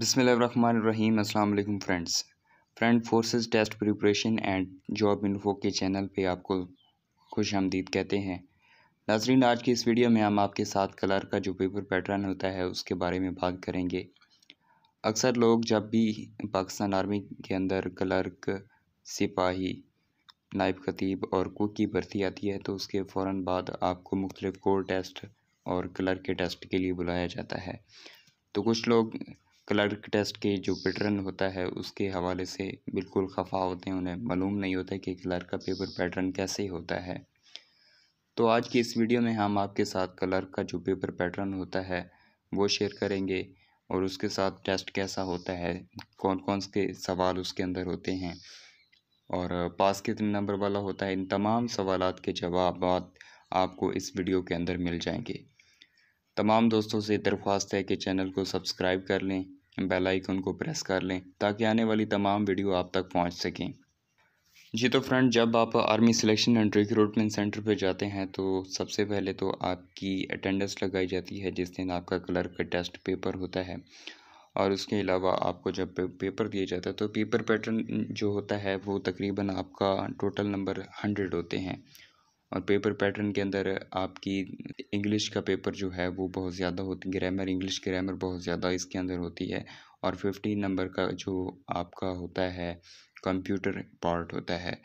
बिसमीम अल्लाम friends friend forces test preparation and job info के चैनल पे आपको खुश आमदीद कहते हैं नाजरीन आज की इस वीडियो में हम आपके साथ कलर का जो पेपर पैटर्न होता है उसके बारे में बात करेंगे अक्सर लोग जब भी पाकिस्तान आर्मी के अंदर क्लर्क सिपाही नायब खतीब और कुक की भर्ती आती है तो उसके फ़ौर बाद आपको मुख्तलिफ़ कोर टेस्ट और क्लर्क के टेस्ट के लिए बुलाया जाता है तो कुछ लोग क्लर्क टेस्ट के जो पैटर्न होता है उसके हवाले से बिल्कुल खफा होते हैं उन्हें मालूम नहीं होता कि क्लर्क का पेपर पैटर्न कैसे होता है तो आज की इस वीडियो में हम आपके साथ क्लर्क का जो पेपर पैटर्न होता है वो शेयर करेंगे और उसके साथ टेस्ट कैसा होता है कौन कौन से सवाल उसके अंदर होते हैं और पास कितने नंबर वाला होता है इन तमाम सवाल के जवाब आपको इस वीडियो के अंदर मिल जाएंगे तमाम दोस्तों से दरख्वास्त है कि चैनल को सब्सक्राइब कर लें बेल आइकन को प्रेस कर लें ताकि आने वाली तमाम वीडियो आप तक पहुंच सकें जी तो फ्रेंड जब आप army selection and recruitment centre पर जाते हैं तो सबसे पहले तो आपकी अटेंडेंस लगाई जाती है जिस दिन आपका कलर का टेस्ट पेपर होता है और उसके अलावा आपको जब पेपर दिया जाता है तो पेपर पैटर्न जो होता है वो तकरीबन आपका टोटल नंबर हंड्रेड होते हैं और पेपर पैटर्न के अंदर आपकी इंग्लिश का पेपर जो है वो बहुत ज़्यादा होती ग्रामर इंग्लिश ग्रामर बहुत ज़्यादा इसके अंदर होती है और फिफ्टीन नंबर का जो आपका होता है कंप्यूटर पार्ट होता है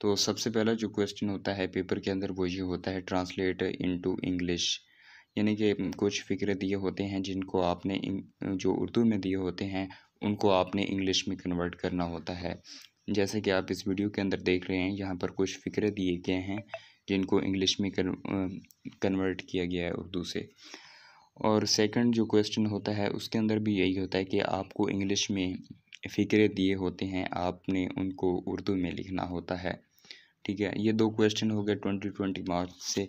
तो सबसे पहला जो क्वेश्चन होता है पेपर के अंदर वो ये होता है ट्रांसलेट इनटू इंग्लिश यानी कि कुछ फ़िक्र दिए होते हैं जिनको आपने जो उर्दू में दिए होते हैं उनको आपने इंग्लिश में कन्वर्ट करना होता है जैसे कि आप इस वीडियो के अंदर देख रहे हैं यहाँ पर कुछ फ़िक्र दिए गए हैं जिनको इंग्लिश में कन्वर्ट किया गया है उर्दू से और सेकंड जो क्वेश्चन होता है उसके अंदर भी यही होता है कि आपको इंग्लिश में फ़िक्रे दिए होते हैं आपने उनको उर्दू में लिखना होता है ठीक है ये दो क्वेश्चन हो गए ट्वेंटी ट्वेंटी मार्च से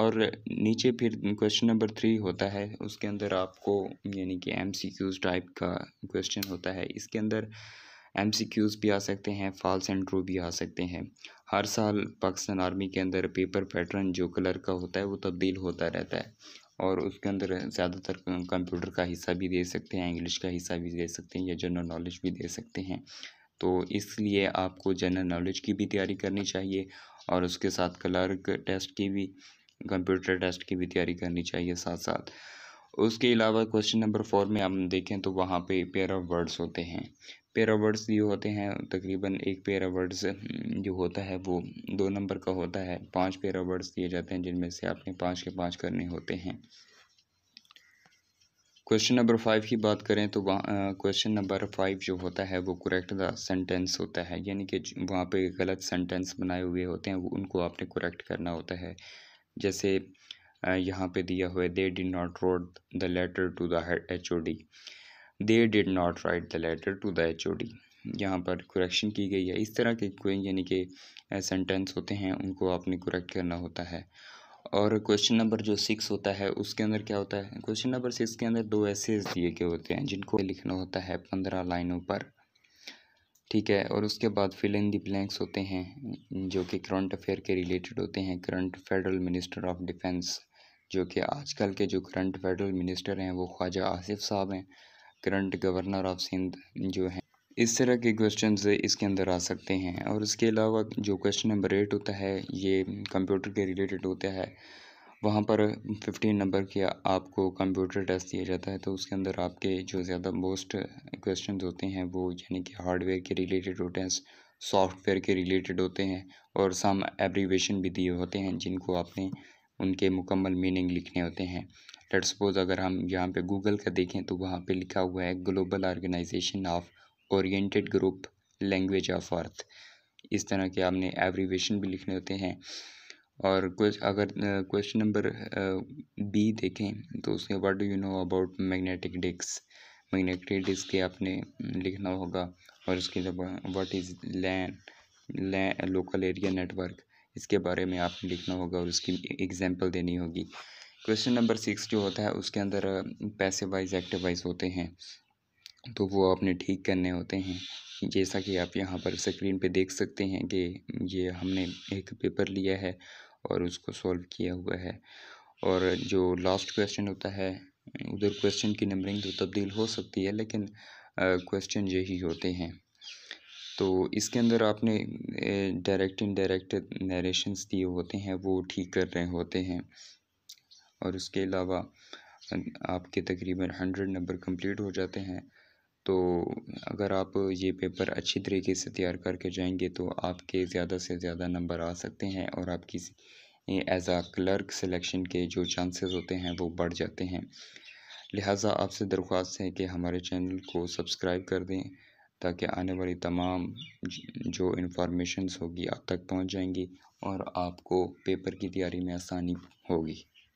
और नीचे फिर क्वेश्चन नंबर थ्री होता है उसके अंदर आपको यानी कि एम सी टाइप का क्वेश्चन होता है इसके अंदर एम सी क्यूज़ भी आ सकते हैं फॉल्स एंड ट्रू भी आ सकते हैं हर साल पाकिस्तान आर्मी के अंदर पेपर पैटर्न जो कलर का होता है वो तब्दील होता रहता है और उसके अंदर ज़्यादातर कंप्यूटर का हिस्सा भी दे सकते हैं इंग्लिश का हिस्सा भी दे सकते हैं या जनरल नॉलेज भी दे सकते हैं तो इसलिए आपको जनरल नॉलेज की भी तैयारी करनी चाहिए और उसके साथ क्लर्क टेस्ट की भी कंप्यूटर टेस्ट की भी तैयारी करनी चाहिए साथ साथ उसके अलावा क्वेश्चन नंबर फोर में हम देखें तो वहाँ पे पेयर ऑफ वर्ड्स होते हैं पैरा वर्ड्स ये होते हैं तकरीबन एक पेरा वर्ड्स हम्म, जो होता है वो दो नंबर का होता है पांच पैरा वर्ड्स दिए जाते हैं जिनमें से आपने पांच के पांच करने होते हैं क्वेश्चन नंबर फाइव की बात करें तो वहाँ क्वेश्चन नंबर फाइव जो होता है वो करेक्ट द सेंटेंस होता है यानी कि वहाँ पे गलत सेंटेंस बनाए हुए होते हैं वो उनको आपने करेक्ट करना होता है जैसे यहाँ पे दिया हुआ है they did not wrote the letter to the H O D they did not write the letter to the H O D यहाँ पर करेक्शन की गई है इस तरह के कोई यानी कि सेंटेंस होते हैं उनको आपने करेक्ट करना होता है और क्वेश्चन नंबर जो सिक्स होता है उसके अंदर क्या होता है क्वेश्चन नंबर सिक्स के अंदर दो एसेज दिए गए होते हैं जिनको लिखना होता है पंद्रह लाइनों पर ठीक है और उसके बाद फिल इन दी ब्लैंक्स होते हैं जो कि करंट अफेयर के रिलेटेड होते हैं current federal minister of defence जो कि आजकल के जो करंट फेडरल मिनिस्टर हैं वो ख्वाजा आसिफ साहब हैं करंट गवर्नर ऑफ सिंध जो है इस तरह के क्वेश्चन इसके अंदर आ सकते हैं और इसके अलावा जो क्वेश्चन नंबर एट होता है ये कंप्यूटर के रिलेटेड होता है वहाँ पर फिफ्टीन नंबर के आपको कंप्यूटर टेस्ट दिया जाता है तो उसके अंदर आपके जो ज़्यादा मोस्ट क्वेश्चन होते हैं वो यानी कि हार्डवेयर के रिलेटेड होते हैं सॉफ्टवेयर के रिलेटेड होते हैं और सम एब्रीवेशन भी दिए होते हैं जिनको आपने उनके मुकम्मल मीनिंग लिखने होते हैं लेट सपोज़ अगर हम यहाँ पे गूगल का देखें तो वहाँ पे लिखा हुआ है global organisation of oriented group language of earth इस तरह के आपने एवरीवेशन भी लिखने होते हैं और कुछ अगर क्वेश्चन नंबर बी देखें तो उसके what do you know about magnetic disk magnetic disk के आपने लिखना होगा और उसके what is land LAN local area network इसके बारे में आपने लिखना होगा और उसकी एग्जांपल देनी होगी क्वेश्चन नंबर सिक्स जो होता है उसके अंदर पैसे वाइज एक्टिव वाइज होते हैं तो वो आपने ठीक करने होते हैं जैसा कि आप यहाँ पर स्क्रीन पे देख सकते हैं कि ये हमने एक पेपर लिया है और उसको सॉल्व किया हुआ है और जो लास्ट क्वेश्चन होता है उधर क्वेश्चन की नंबरिंग तो तब्दील हो सकती है लेकिन क्वेश्चन यही होते हैं तो इसके अंदर आपने डायरेक्ट इन डायरेक्ट नरेशन दिए होते हैं वो ठीक कर रहे होते हैं और उसके अलावा आपके तकरीबन हंड्रेड नंबर कंप्लीट हो जाते हैं तो अगर आप ये पेपर अच्छी तरीके से तैयार करके जाएंगे तो आपके ज़्यादा से ज़्यादा नंबर आ सकते हैं और आपकी एज आ क्लर्क सिलेक्शन के जो चांसेस होते हैं वो बढ़ जाते हैं लिहाजा आपसे दरख्वास्त है कि हमारे चैनल को सब्सक्राइब कर दें ताकि आने वाली तमाम जो इन्फॉर्मेशंस होगी आप तक पहुँच जाएंगी और आपको पेपर की तैयारी में आसानी होगी